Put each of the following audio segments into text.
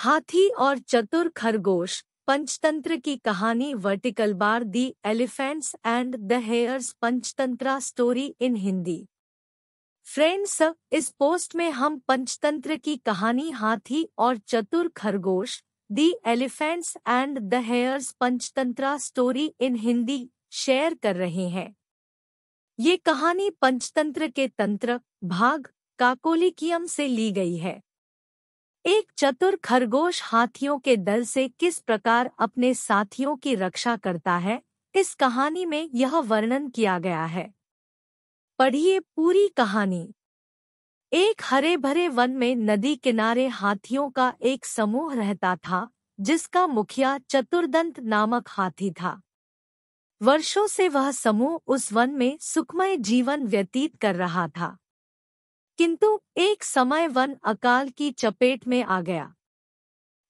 हाथी और चतुर खरगोश पंचतंत्र की कहानी vertical bar the elephants and the hares Panchatantra story in Hindi friends इस पोस्ट में हम पंचतंत्र की कहानी हाथी और चतुर खरगोश the elephants and the hares Panchatantra story in Hindi share कर रहे हैं ये कहानी पंचतंत्र के तंत्र भाग काकोलिकियम से ली गई है एक चतुर खरगोश हाथियों के दल से किस प्रकार अपने साथियों की रक्षा करता है इस कहानी में यह वर्णन किया गया है पढ़िए पूरी कहानी एक हरे भरे वन में नदी किनारे हाथियों का एक समूह रहता था जिसका मुखिया चतुर्दंत नामक हाथी था वर्षों से वह समूह उस वन में सुखमय जीवन व्यतीत कर रहा था किंतु एक समय वन अकाल की चपेट में आ गया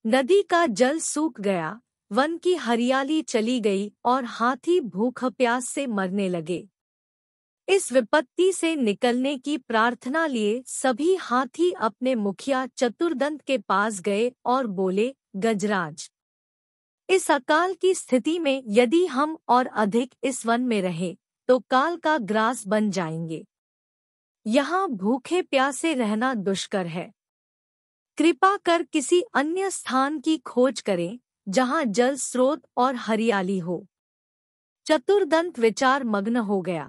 नदी का जल सूख गया वन की हरियाली चली गई और हाथी भूख प्यास से मरने लगे इस विपत्ति से निकलने की प्रार्थना लिए सभी हाथी अपने मुखिया चतुर्दंत के पास गए और बोले गजराज इस अकाल की स्थिति में यदि हम और अधिक इस वन में रहे तो काल का ग्रास बन जाएंगे यहाँ भूखे प्यासे रहना दुष्कर है कृपा कर किसी अन्य स्थान की खोज करें जहाँ जल स्रोत और हरियाली हो चतुर्दंत विचार मग्न हो गया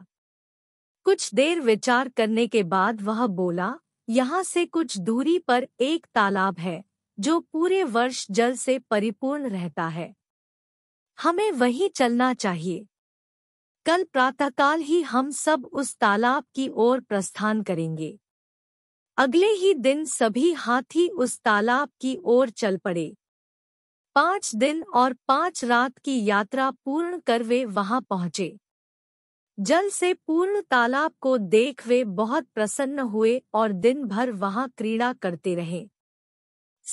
कुछ देर विचार करने के बाद वह बोला यहाँ से कुछ दूरी पर एक तालाब है जो पूरे वर्ष जल से परिपूर्ण रहता है हमें वहीं चलना चाहिए कल प्रातःकाल ही हम सब उस तालाब की ओर प्रस्थान करेंगे अगले ही दिन सभी हाथी उस तालाब की ओर चल पड़े पांच दिन और पांच रात की यात्रा पूर्ण कर वे वहां पहुंचे जल से पूर्ण तालाब को देख वे बहुत प्रसन्न हुए और दिन भर वहां क्रीड़ा करते रहे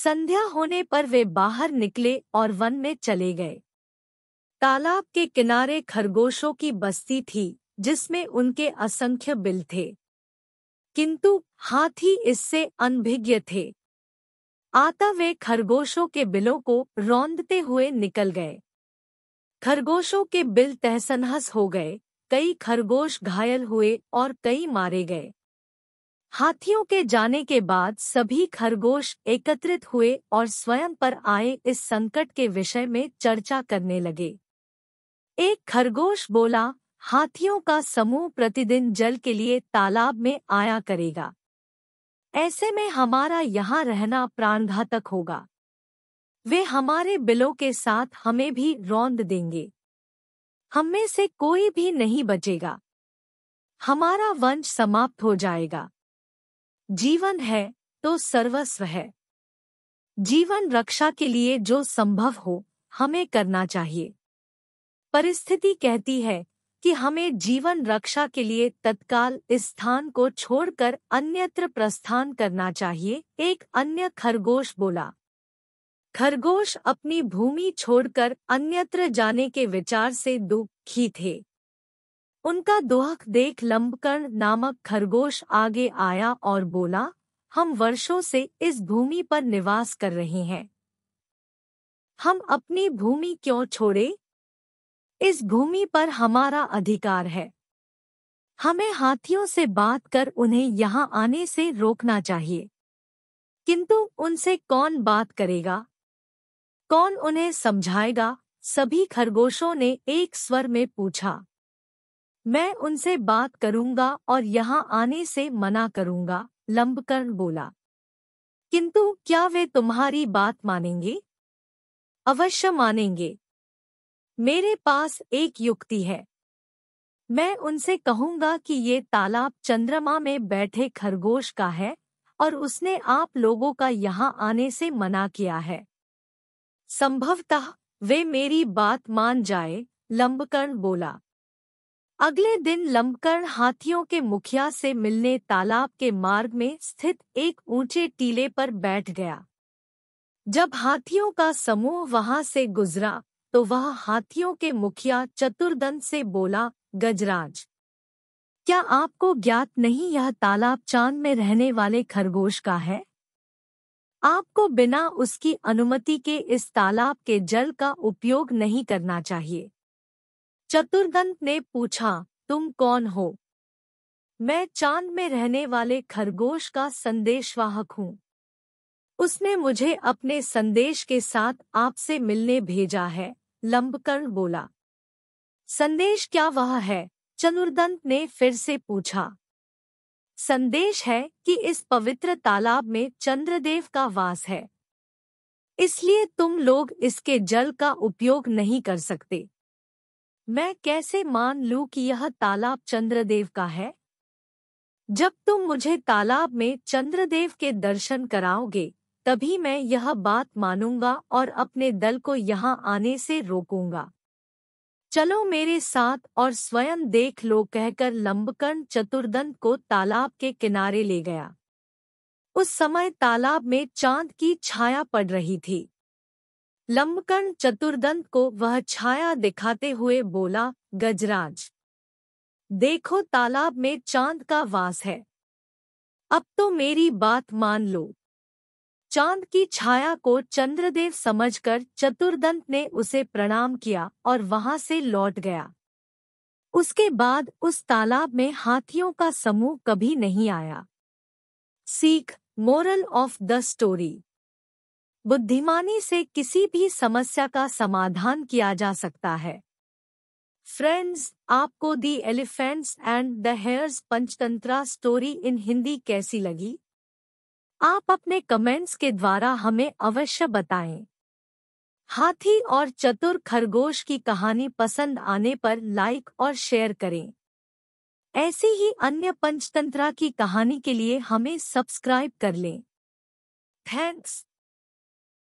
संध्या होने पर वे बाहर निकले और वन में चले गए तालाब के किनारे खरगोशों की बस्ती थी जिसमें उनके असंख्य बिल थे किंतु हाथी इससे अनभिज्ञ थे आता वे खरगोशों के बिलों को रौंदते हुए निकल गए खरगोशों के बिल तहसनहस हो गए कई खरगोश घायल हुए और कई मारे गए हाथियों के जाने के बाद सभी खरगोश एकत्रित हुए और स्वयं पर आए इस संकट के विषय में चर्चा करने लगे एक खरगोश बोला हाथियों का समूह प्रतिदिन जल के लिए तालाब में आया करेगा ऐसे में हमारा यहाँ रहना प्राणघातक होगा वे हमारे बिलों के साथ हमें भी रौंद देंगे हम में से कोई भी नहीं बचेगा हमारा वंश समाप्त हो जाएगा जीवन है तो सर्वस्व है जीवन रक्षा के लिए जो संभव हो हमें करना चाहिए परिस्थिति कहती है कि हमें जीवन रक्षा के लिए तत्काल इस स्थान को छोड़कर अन्यत्र प्रस्थान करना चाहिए एक अन्य खरगोश बोला खरगोश अपनी भूमि छोड़कर अन्यत्र जाने के विचार से दुखी थे उनका दुहक देख लंबकर्ण नामक खरगोश आगे आया और बोला हम वर्षों से इस भूमि पर निवास कर रहे हैं हम अपनी भूमि क्यों छोड़े इस भूमि पर हमारा अधिकार है हमें हाथियों से बात कर उन्हें यहाँ आने से रोकना चाहिए किंतु उनसे कौन बात करेगा कौन उन्हें समझाएगा सभी खरगोशों ने एक स्वर में पूछा मैं उनसे बात करूंगा और यहाँ आने से मना करूंगा लंबकर्ण बोला किंतु क्या वे तुम्हारी बात मानेंगे अवश्य मानेंगे मेरे पास एक युक्ति है मैं उनसे कहूंगा कि ये तालाब चंद्रमा में बैठे खरगोश का है और उसने आप लोगों का यहाँ आने से मना किया है संभवतः वे मेरी बात मान जाए लंबकर्ण बोला अगले दिन लंबकर्ण हाथियों के मुखिया से मिलने तालाब के मार्ग में स्थित एक ऊंचे टीले पर बैठ गया जब हाथियों का समूह वहां से गुजरा तो वह हाथियों के मुखिया चतुर्दंत से बोला गजराज क्या आपको ज्ञात नहीं यह तालाब चांद में रहने वाले खरगोश का है आपको बिना उसकी अनुमति के इस तालाब के जल का उपयोग नहीं करना चाहिए चतुर्दंत ने पूछा तुम कौन हो मैं चांद में रहने वाले खरगोश का संदेशवाहक हूँ उसने मुझे अपने संदेश के साथ आपसे मिलने भेजा है लंबकर्ण बोला संदेश क्या वह है चनुर्दंत ने फिर से पूछा संदेश है कि इस पवित्र तालाब में चंद्रदेव का वास है इसलिए तुम लोग इसके जल का उपयोग नहीं कर सकते मैं कैसे मान लू कि यह तालाब चंद्रदेव का है जब तुम मुझे तालाब में चंद्रदेव के दर्शन कराओगे तभी मैं यह बात मानूंगा और अपने दल को यहाँ आने से रोकूंगा चलो मेरे साथ और स्वयं देख लो कहकर लंबकर्ण चतुर्दंत को तालाब के किनारे ले गया उस समय तालाब में चांद की छाया पड़ रही थी लंबकर्ण चतुर्दंत को वह छाया दिखाते हुए बोला गजराज देखो तालाब में चांद का वास है अब तो मेरी बात मान लो चांद की छाया को चंद्रदेव समझकर चतुर्दंत ने उसे प्रणाम किया और वहां से लौट गया उसके बाद उस तालाब में हाथियों का समूह कभी नहीं आया सीख मोरल ऑफ द स्टोरी बुद्धिमानी से किसी भी समस्या का समाधान किया जा सकता है फ्रेंड्स आपको the elephants and the hares Panchatantra story in Hindi कैसी लगी आप अपने कमेंट्स के द्वारा हमें अवश्य बताएं। हाथी और चतुर खरगोश की कहानी पसंद आने पर लाइक और शेयर करें ऐसी ही अन्य पंचतंत्रा की कहानी के लिए हमें सब्सक्राइब कर लें थैंक्स